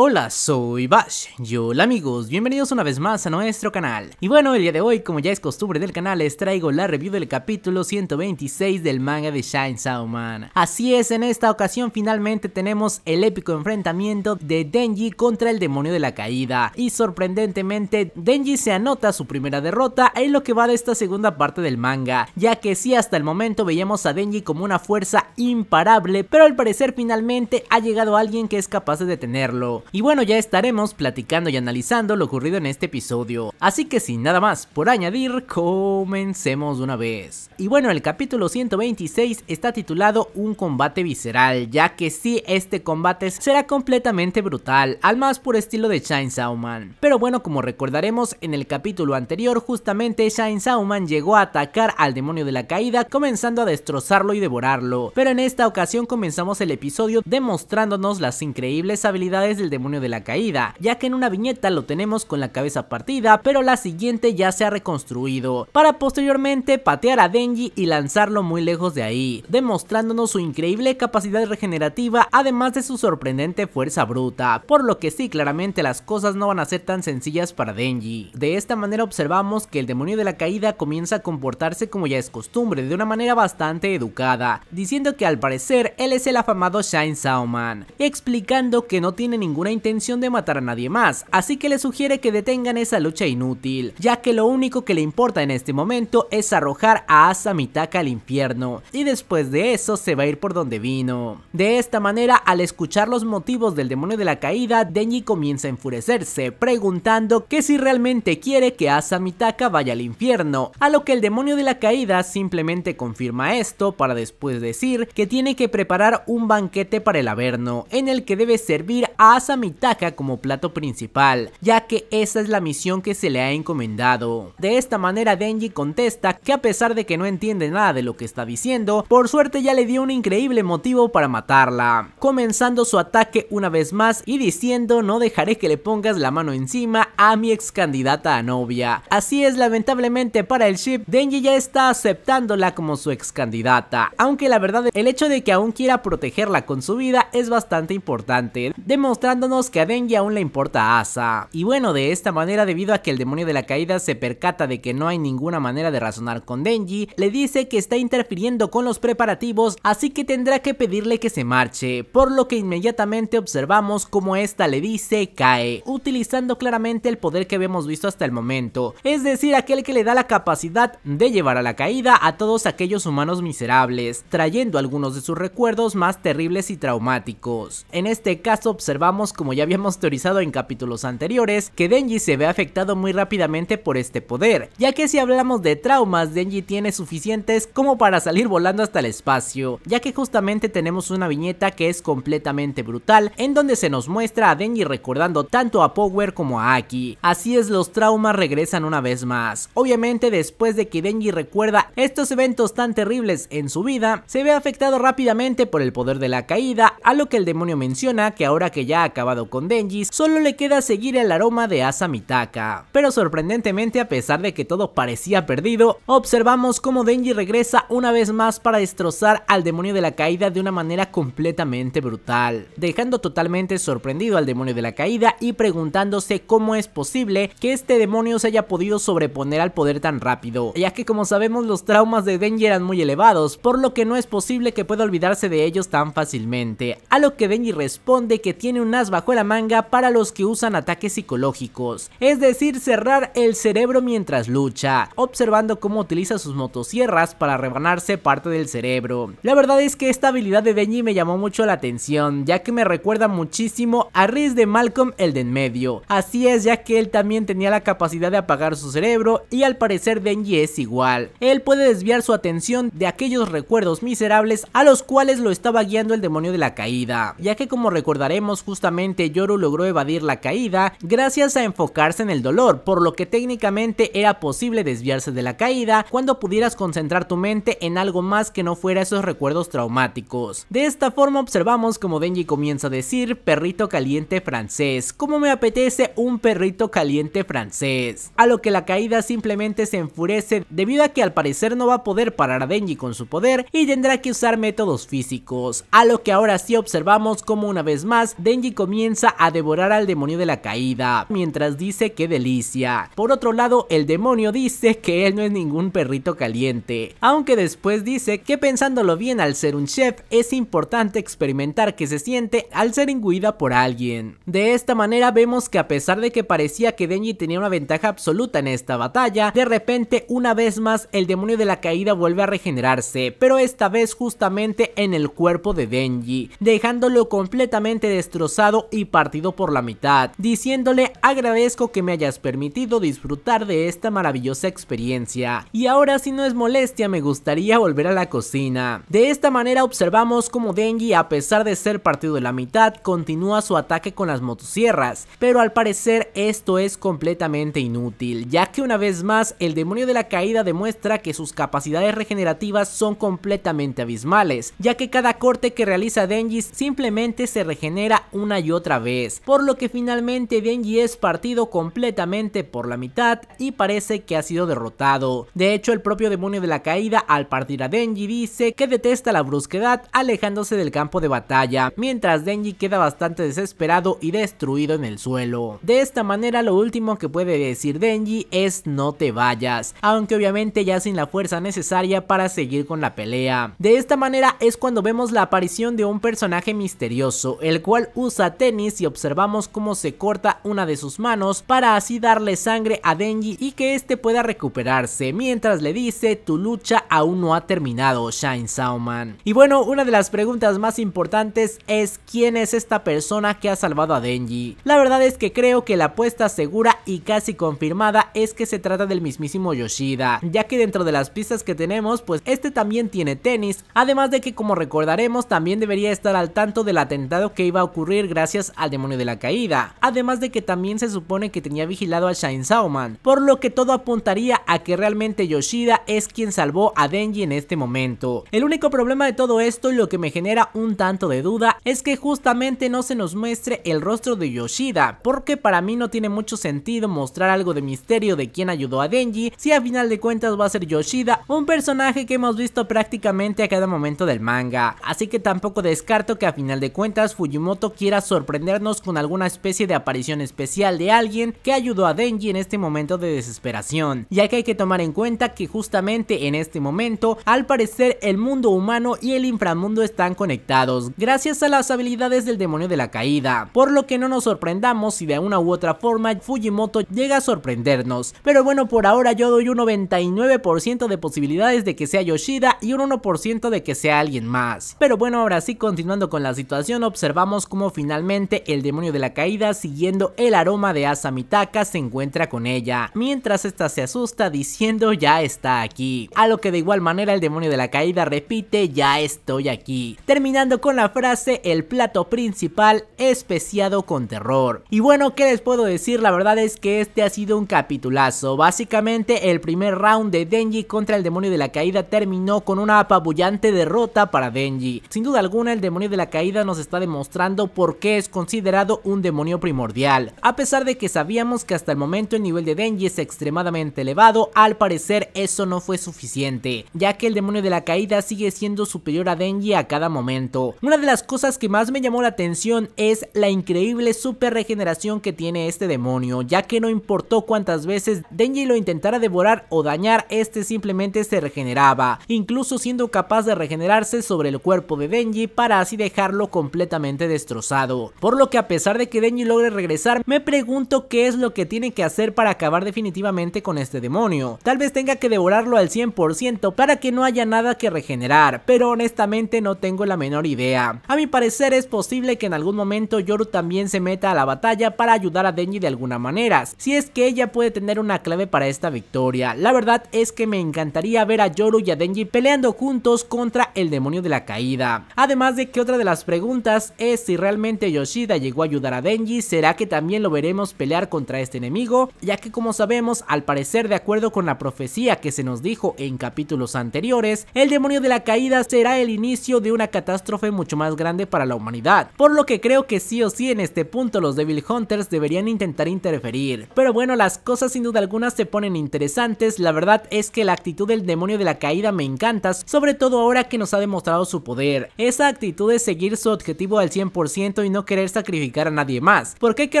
Hola, soy Bash. Yo, hola amigos, bienvenidos una vez más a nuestro canal. Y bueno, el día de hoy, como ya es costumbre del canal, les traigo la review del capítulo 126 del manga de Shine Man. Así es, en esta ocasión finalmente tenemos el épico enfrentamiento de Denji contra el demonio de la caída. Y sorprendentemente, Denji se anota su primera derrota en lo que va de esta segunda parte del manga, ya que sí hasta el momento veíamos a Denji como una fuerza imparable, pero al parecer finalmente ha llegado alguien que es capaz de detenerlo. Y bueno, ya estaremos platicando y analizando lo ocurrido en este episodio. Así que sin nada más por añadir, comencemos una vez. Y bueno, el capítulo 126 está titulado Un combate visceral, ya que sí, este combate será completamente brutal, al más por estilo de Shine Sauman Pero bueno, como recordaremos en el capítulo anterior, justamente Shine Sauman llegó a atacar al demonio de la caída, comenzando a destrozarlo y devorarlo. Pero en esta ocasión comenzamos el episodio demostrándonos las increíbles habilidades del demonio demonio de la caída, ya que en una viñeta lo tenemos con la cabeza partida, pero la siguiente ya se ha reconstruido, para posteriormente patear a Denji y lanzarlo muy lejos de ahí, demostrándonos su increíble capacidad regenerativa, además de su sorprendente fuerza bruta, por lo que sí, claramente las cosas no van a ser tan sencillas para Denji. De esta manera observamos que el demonio de la caída comienza a comportarse como ya es costumbre, de una manera bastante educada, diciendo que al parecer él es el afamado Shine Sauman, explicando que no tiene ninguna intención de matar a nadie más, así que le sugiere que detengan esa lucha inútil, ya que lo único que le importa en este momento es arrojar a Asa Mitaka al infierno, y después de eso se va a ir por donde vino. De esta manera, al escuchar los motivos del demonio de la caída, Denji comienza a enfurecerse, preguntando que si realmente quiere que Asa Mitaka vaya al infierno, a lo que el demonio de la caída simplemente confirma esto para después decir que tiene que preparar un banquete para el Averno, en el que debe servir a a Mitaka como plato principal, ya que esa es la misión que se le ha encomendado. De esta manera Denji contesta que a pesar de que no entiende nada de lo que está diciendo, por suerte ya le dio un increíble motivo para matarla, comenzando su ataque una vez más y diciendo no dejaré que le pongas la mano encima a mi ex candidata a novia. Así es, lamentablemente para el ship, Denji ya está aceptándola como su ex candidata, aunque la verdad el hecho de que aún quiera protegerla con su vida es bastante importante, demostrando que a Denji aún le importa Asa. Y bueno, de esta manera debido a que el demonio de la caída se percata de que no hay ninguna manera de razonar con Denji, le dice que está interfiriendo con los preparativos, así que tendrá que pedirle que se marche, por lo que inmediatamente observamos como esta le dice cae, utilizando claramente el poder que habíamos visto hasta el momento, es decir, aquel que le da la capacidad de llevar a la caída a todos aquellos humanos miserables, trayendo algunos de sus recuerdos más terribles y traumáticos. En este caso observamos como ya habíamos teorizado en capítulos anteriores, que Denji se ve afectado muy rápidamente por este poder, ya que si hablamos de traumas, Denji tiene suficientes como para salir volando hasta el espacio, ya que justamente tenemos una viñeta que es completamente brutal, en donde se nos muestra a Denji recordando tanto a Power como a Aki. Así es, los traumas regresan una vez más. Obviamente después de que Denji recuerda estos eventos tan terribles en su vida, se ve afectado rápidamente por el poder de la caída, a lo que el demonio menciona que ahora que ya ha acabado con Denji, solo le queda seguir el aroma de Asa Mitaka. Pero sorprendentemente, a pesar de que todo parecía perdido, observamos cómo Denji regresa una vez más para destrozar al demonio de la caída de una manera completamente brutal, dejando totalmente sorprendido al demonio de la caída y preguntándose cómo es posible que este demonio se haya podido sobreponer al poder tan rápido, ya que como sabemos los traumas de Denji eran muy elevados, por lo que no es posible que pueda olvidarse de ellos tan fácilmente, a lo que Denji responde que tiene un bajo la manga para los que usan ataques psicológicos, es decir, cerrar el cerebro mientras lucha, observando cómo utiliza sus motosierras para rebanarse parte del cerebro. La verdad es que esta habilidad de Denji me llamó mucho la atención, ya que me recuerda muchísimo a Riz de Malcolm el de en medio. Así es, ya que él también tenía la capacidad de apagar su cerebro y al parecer Denji es igual. Él puede desviar su atención de aquellos recuerdos miserables a los cuales lo estaba guiando el demonio de la caída, ya que como recordaremos justamente Yoru logró evadir la caída gracias a enfocarse en el dolor, por lo que técnicamente era posible desviarse de la caída cuando pudieras concentrar tu mente en algo más que no fuera esos recuerdos traumáticos. De esta forma observamos como Denji comienza a decir perrito caliente francés, como me apetece un perrito caliente francés, a lo que la caída simplemente se enfurece debido a que al parecer no va a poder parar a Denji con su poder y tendrá que usar métodos físicos, a lo que ahora sí observamos como una vez más Denji comienza comienza a devorar al demonio de la caída, mientras dice que delicia. Por otro lado, el demonio dice que él no es ningún perrito caliente, aunque después dice que pensándolo bien al ser un chef es importante experimentar que se siente al ser inguida por alguien. De esta manera vemos que a pesar de que parecía que Denji tenía una ventaja absoluta en esta batalla, de repente una vez más el demonio de la caída vuelve a regenerarse, pero esta vez justamente en el cuerpo de Denji, dejándolo completamente destrozado y partido por la mitad, diciéndole agradezco que me hayas permitido disfrutar de esta maravillosa experiencia y ahora si no es molestia me gustaría volver a la cocina. De esta manera observamos como Denji a pesar de ser partido de la mitad continúa su ataque con las motosierras, pero al parecer esto es completamente inútil, ya que una vez más el demonio de la caída demuestra que sus capacidades regenerativas son completamente abismales, ya que cada corte que realiza Denji simplemente se regenera una y otra vez, por lo que finalmente Denji es partido completamente por la mitad y parece que ha sido derrotado. De hecho, el propio demonio de la caída al partir a Denji dice que detesta la brusquedad alejándose del campo de batalla, mientras Denji queda bastante desesperado y destruido en el suelo. De esta manera lo último que puede decir Denji es no te vayas, aunque obviamente ya sin la fuerza necesaria para seguir con la pelea. De esta manera es cuando vemos la aparición de un personaje misterioso, el cual usa tenis y observamos cómo se corta una de sus manos para así darle sangre a Denji y que este pueda recuperarse, mientras le dice tu lucha aún no ha terminado Shine Sauman. Y bueno, una de las preguntas más importantes es quién es esta persona que ha salvado a Denji. La verdad es que creo que la apuesta segura y casi confirmada es que se trata del mismísimo Yoshida, ya que dentro de las pistas que tenemos pues este también tiene tenis, además de que como recordaremos también debería estar al tanto del atentado que iba a ocurrir gracias al demonio de la caída, además de que también se supone que tenía vigilado a Shine Sauman, por lo que todo apuntaría a que realmente Yoshida es quien salvó a Denji en este momento. El único problema de todo esto y lo que me genera un tanto de duda es que justamente no se nos muestre el rostro de Yoshida, porque para mí no tiene mucho sentido mostrar algo de misterio de quién ayudó a Denji si a final de cuentas va a ser Yoshida, un personaje que hemos visto prácticamente a cada momento del manga, así que tampoco descarto que a final de cuentas Fujimoto quiera sorprendernos con alguna especie de aparición especial de alguien que ayudó a Denji en este momento de desesperación, ya que hay que tomar en cuenta que justamente en este momento, al parecer el mundo humano y el inframundo están conectados, gracias a las habilidades del demonio de la caída, por lo que no nos sorprendamos si de una u otra forma Fujimoto llega a sorprendernos, pero bueno por ahora yo doy un 99% de posibilidades de que sea Yoshida y un 1% de que sea alguien más. Pero bueno ahora sí continuando con la situación observamos cómo finalmente el demonio de la caída, siguiendo el aroma de Asamitaka se encuentra con ella, mientras esta se asusta diciendo ya está aquí, a lo que de igual manera el demonio de la caída repite ya estoy aquí, terminando con la frase el plato principal especiado con terror. Y bueno, ¿qué les puedo decir? La verdad es que este ha sido un capitulazo, básicamente el primer round de Denji contra el demonio de la caída terminó con una apabullante derrota para Denji. Sin duda alguna el demonio de la caída nos está demostrando por qué es considerado un demonio primordial. A pesar de que sabíamos que hasta el momento el nivel de Denji es extremadamente elevado, al parecer eso no fue suficiente, ya que el demonio de la caída sigue siendo superior a Denji a cada momento. Una de las cosas que más me llamó la atención es la increíble super regeneración que tiene este demonio, ya que no importó cuántas veces Denji lo intentara devorar o dañar, este simplemente se regeneraba, incluso siendo capaz de regenerarse sobre el cuerpo de Denji para así dejarlo completamente destrozado. Por lo que a pesar de que Denji logre regresar, me pregunto qué es lo que tiene que hacer para acabar definitivamente con este demonio. Tal vez tenga que devorarlo al 100% para que no haya nada que regenerar, pero honestamente no tengo la menor idea. A mi parecer es posible que en algún momento Yoru también se meta a la batalla para ayudar a Denji de alguna manera, si es que ella puede tener una clave para esta victoria. La verdad es que me encantaría ver a Yoru y a Denji peleando juntos contra el demonio de la caída. Además de que otra de las preguntas es si realmente Yoshida llegó a ayudar a Denji, será que también lo veremos pelear contra este enemigo, ya que como sabemos, al parecer de acuerdo con la profecía que se nos dijo en capítulos anteriores, el demonio de la caída será el inicio de una catástrofe mucho más grande para la humanidad, por lo que creo que sí o sí en este punto los Devil Hunters deberían intentar interferir, pero bueno las cosas sin duda alguna se ponen interesantes, la verdad es que la actitud del demonio de la caída me encanta, sobre todo ahora que nos ha demostrado su poder, esa actitud de seguir su objetivo al 100% y no querer sacrificar a nadie más, porque hay que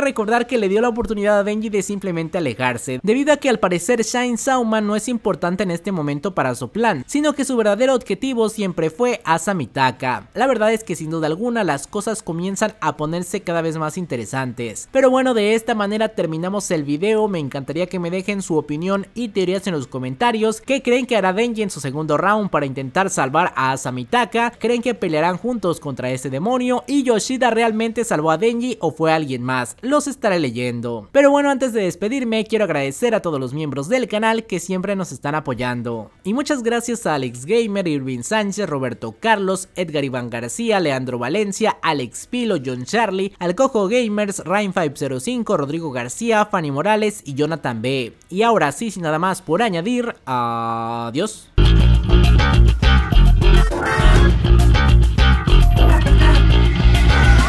recordar que le dio la oportunidad a Denji de simplemente alejarse, debido a que al parecer Shine Sauman no es importante en este momento para su plan, sino que su verdadero objetivo siempre fue Asamitaka. La verdad es que sin duda alguna las cosas comienzan a ponerse cada vez más interesantes. Pero bueno, de esta manera terminamos el video, me encantaría que me dejen su opinión y teorías en los comentarios, qué creen que hará Denji en su segundo round para intentar salvar a Asamitaka. creen que pelearán juntos contra ese demonio y Yoshida realmente salvó a Denji o fue alguien más, los estaré leyendo. Pero bueno, antes de despedirme, quiero agradecer a todos los miembros del canal que siempre nos están apoyando. Y muchas gracias a Alex Gamer, Irving Sánchez, Roberto Carlos, Edgar Iván García, Leandro Valencia, Alex Pilo, John Charlie, Alcojo Gamers, Ryan505, Rodrigo García, Fanny Morales y Jonathan B. Y ahora sí, sin nada más por añadir, adiós.